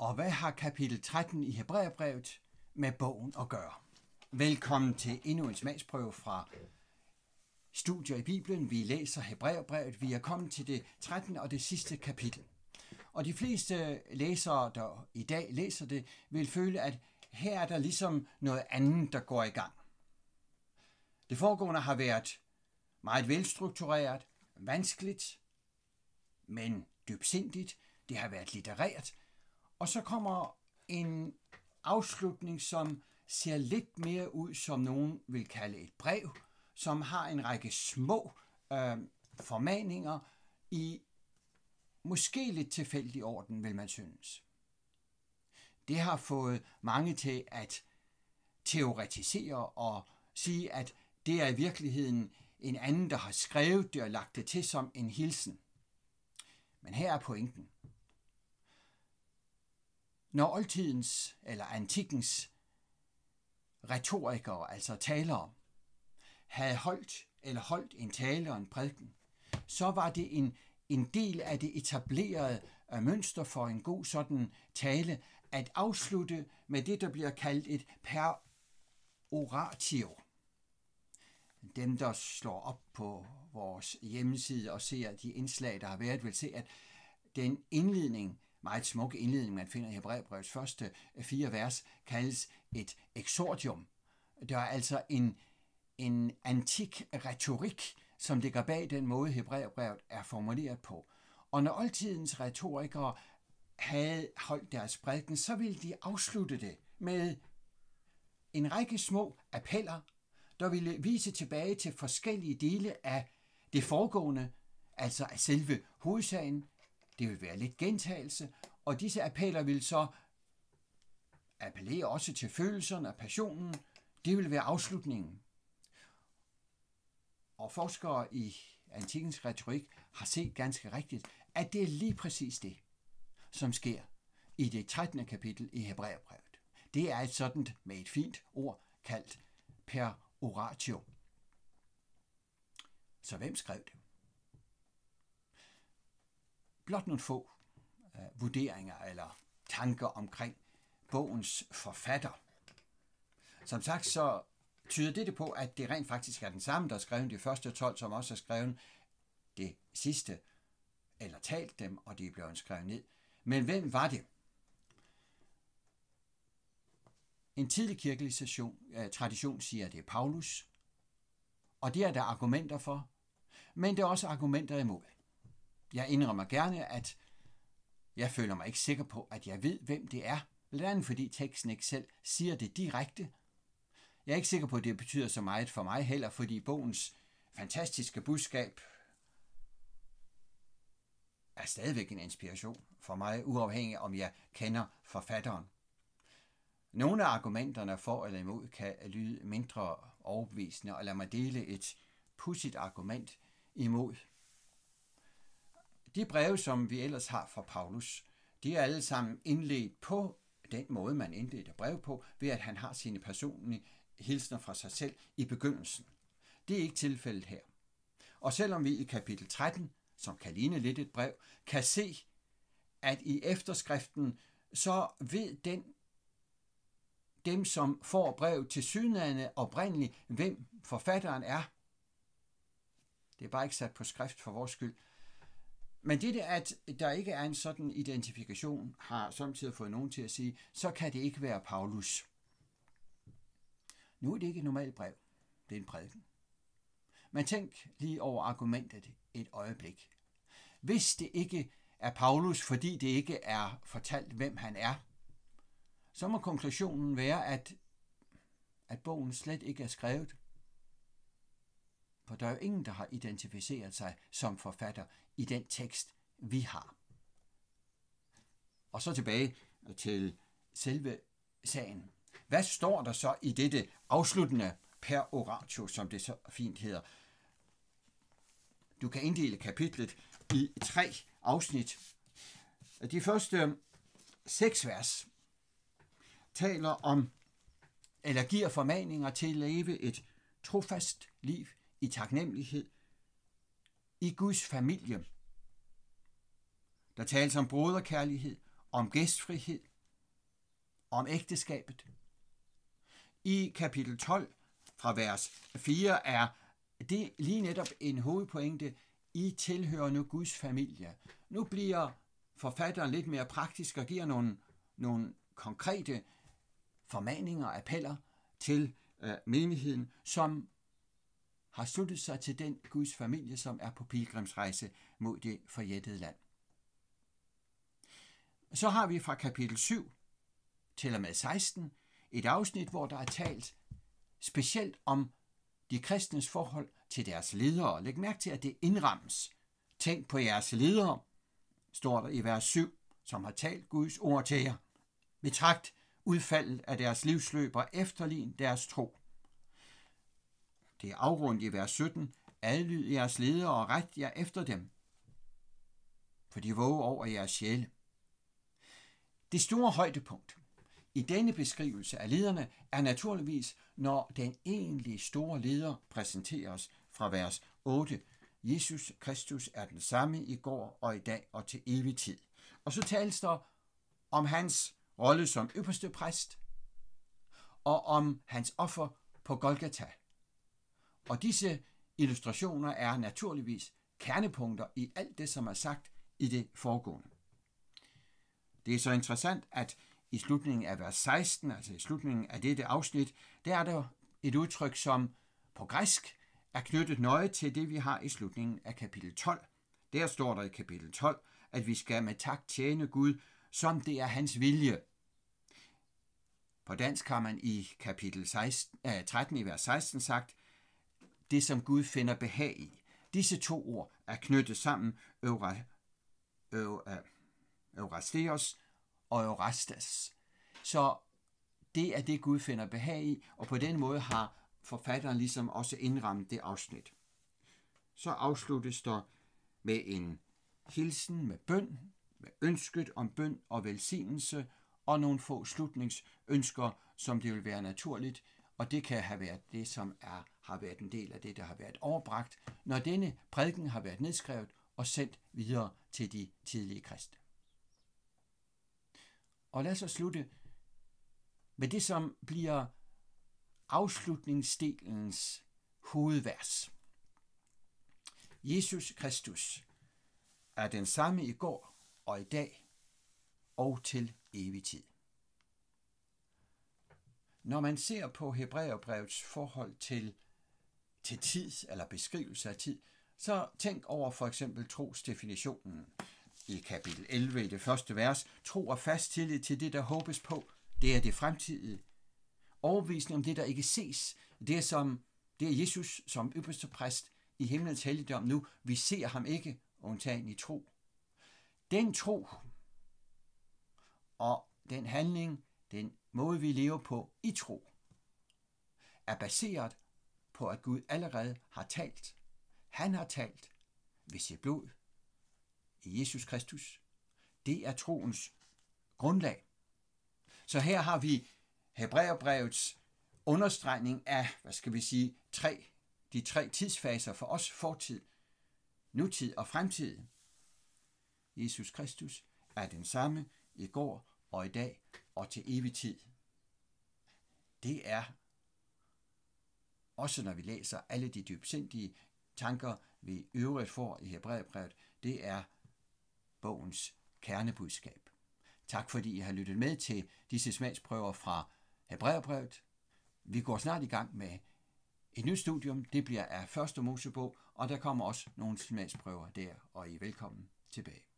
Og hvad har kapitel 13 i Hebræerbrevet med bogen at gøre? Velkommen til endnu en smagsprøve fra Studier i Bibelen. Vi læser Hebræerbrevet. Vi er kommet til det 13. og det sidste kapitel. Og de fleste læsere, der i dag læser det, vil føle, at her er der ligesom noget andet, der går i gang. Det foregående har været meget velstruktureret, vanskeligt, men dybsindigt. Det har været litterært, og så kommer en afslutning, som ser lidt mere ud, som nogen vil kalde et brev, som har en række små øh, formaninger i måske lidt tilfældig orden, vil man synes. Det har fået mange til at teoretisere og sige, at det er i virkeligheden en anden, der har skrevet det og lagt det til som en hilsen. Men her er pointen. Når oldtidens eller antikkens retorikere, altså talere, havde holdt eller holdt en tale og en prædiken, så var det en, en del af det etablerede øh, mønster for en god sådan tale, at afslutte med det, der bliver kaldt et per oratio. Dem, der slår op på vores hjemmeside og ser de indslag, der har været, vil se, at den indledning, meget smukke indledning, man finder i Hebræerbrevets første øh, fire vers, kaldes et exordium. Der er altså en, en antik retorik, som ligger bag den måde, Hebræerbrevet er formuleret på. Og når oldtidens retorikere havde holdt deres prædiken, så ville de afslutte det med en række små appeller, der ville vise tilbage til forskellige dele af det foregående, altså af selve hovedsagen, det vil være lidt gentagelse, og disse appeller vil så appellere også til følelserne og passionen. Det vil være afslutningen. Og forskere i antikens retorik har set ganske rigtigt, at det er lige præcis det, som sker i det 13. kapitel i Hebræerbrevet. Det er et sådan med et fint ord kaldt per oratio. Så hvem skrev det? blot nogle få øh, vurderinger eller tanker omkring bogens forfatter. Som sagt, så tyder det på, at det rent faktisk er den samme, der har skrevet de første 12, som også har skrevet det sidste, eller talt dem, og det er blevet skrevet ned. Men hvem var det? En tidlig kirkelig session, eh, tradition siger, at det er Paulus, og det er der argumenter for, men det er også argumenter imod. Jeg indrømmer gerne, at jeg føler mig ikke sikker på, at jeg ved, hvem det er, blandt andet fordi teksten ikke selv siger det direkte. Jeg er ikke sikker på, at det betyder så meget for mig heller, fordi bogens fantastiske budskab er stadigvæk en inspiration for mig, uafhængig om jeg kender forfatteren. Nogle af argumenterne for eller imod kan lyde mindre overbevisende, og lad mig dele et pudsigt argument imod de breve, som vi ellers har fra Paulus, de er alle sammen indledt på den måde, man indleder brev på, ved at han har sine personlige hilsner fra sig selv i begyndelsen. Det er ikke tilfældet her. Og selvom vi i kapitel 13, som kan ligne lidt et brev, kan se, at i efterskriften, så ved den, dem, som får brev til sydlande oprindeligt, hvem forfatteren er. Det er bare ikke sat på skrift for vores skyld, men det der, at der ikke er en sådan identifikation, har samtidig fået nogen til at sige, så kan det ikke være Paulus. Nu er det ikke et normalt brev. Det er en prædiken. Men tænk lige over argumentet et øjeblik. Hvis det ikke er Paulus, fordi det ikke er fortalt, hvem han er, så må konklusionen være, at, at bogen slet ikke er skrevet for der er jo ingen, der har identificeret sig som forfatter i den tekst, vi har. Og så tilbage til selve sagen. Hvad står der så i dette afsluttende per oratio, som det så fint hedder? Du kan inddele kapitlet i tre afsnit. De første seks vers taler om, eller giver formaninger til at leve et trofast liv i taknemmelighed i Guds familie. Der tales om broderkærlighed, om gæstfrihed, om ægteskabet. I kapitel 12 fra vers 4 er det lige netop en hovedpointe. I tilhører nu Guds familie. Nu bliver forfatteren lidt mere praktisk og giver nogle, nogle konkrete formaninger og appeller til øh, menigheden, som har sluttet sig til den Guds familie, som er på pilgrimsrejse mod det forjættede land. Så har vi fra kapitel 7 til og med 16 et afsnit, hvor der er talt specielt om de kristnes forhold til deres ledere. Læg mærke til, at det indrammes. Tænk på jeres ledere, står der i vers 7, som har talt Guds ord til jer. Betragt udfaldet af deres livsløb og efterlign deres tro. Det er afrundt i vers 17. Adlyd jeres ledere og ret jer efter dem, for de våger over jeres sjæle. Det store højdepunkt i denne beskrivelse af lederne er naturligvis, når den egentlige store leder præsenteres fra vers 8. Jesus Kristus er den samme i går og i dag og til evig tid. Og så tales der om hans rolle som ypperste præst og om hans offer på Golgata. Og disse illustrationer er naturligvis kernepunkter i alt det, som er sagt i det foregående. Det er så interessant, at i slutningen af vers 16, altså i slutningen af dette afsnit, der er der et udtryk, som på græsk er knyttet nøje til det, vi har i slutningen af kapitel 12. Der står der i kapitel 12, at vi skal med tak tjene Gud, som det er hans vilje. På dansk har man i kapitel 16, äh, 13 i vers 16 sagt, det som Gud finder behag i. Disse to ord er knyttet sammen, eura, eurasteos og eurastas. Så det er det, Gud finder behag i, og på den måde har forfatteren ligesom også indrammet det afsnit. Så afsluttes der med en hilsen med bøn, med ønsket om bøn og velsignelse, og nogle få slutningsønsker, som det vil være naturligt, og det kan have været det, som er, har været en del af det, der har været overbragt, når denne prædiken har været nedskrevet og sendt videre til de tidlige kristne. Og lad os så slutte med det, som bliver afslutningsdelens hovedvers. Jesus Kristus er den samme i går og i dag og til evig tid. Når man ser på Hebræerbrevets forhold til, til tid, eller beskrivelse af tid, så tænk over for eksempel trosdefinitionen. I kapitel 11 i det første vers, tro og fast tillid til det, der håbes på, det er det fremtidige. Overvisning om det, der ikke ses, det er, som, det er Jesus som ypperste præst i himlens helligdom nu. Vi ser ham ikke, undtagen i tro. Den tro og den handling, den måde, vi lever på i tro, er baseret på, at Gud allerede har talt. Han har talt ved sit blod i Jesus Kristus. Det er troens grundlag. Så her har vi Hebræerbrevets understregning af, hvad skal vi sige, tre, de tre tidsfaser for os, fortid, nutid og fremtid. Jesus Kristus er den samme i går og i dag og til evig tid. Det er, også når vi læser alle de dybsindige tanker, vi øvrigt får i Hebræerbrevet, det er bogens kernebudskab. Tak fordi I har lyttet med til disse smagsprøver fra Hebræerbrevet. Vi går snart i gang med et nyt studium. Det bliver af første Mosebog, og der kommer også nogle smagsprøver der, og I er velkommen tilbage.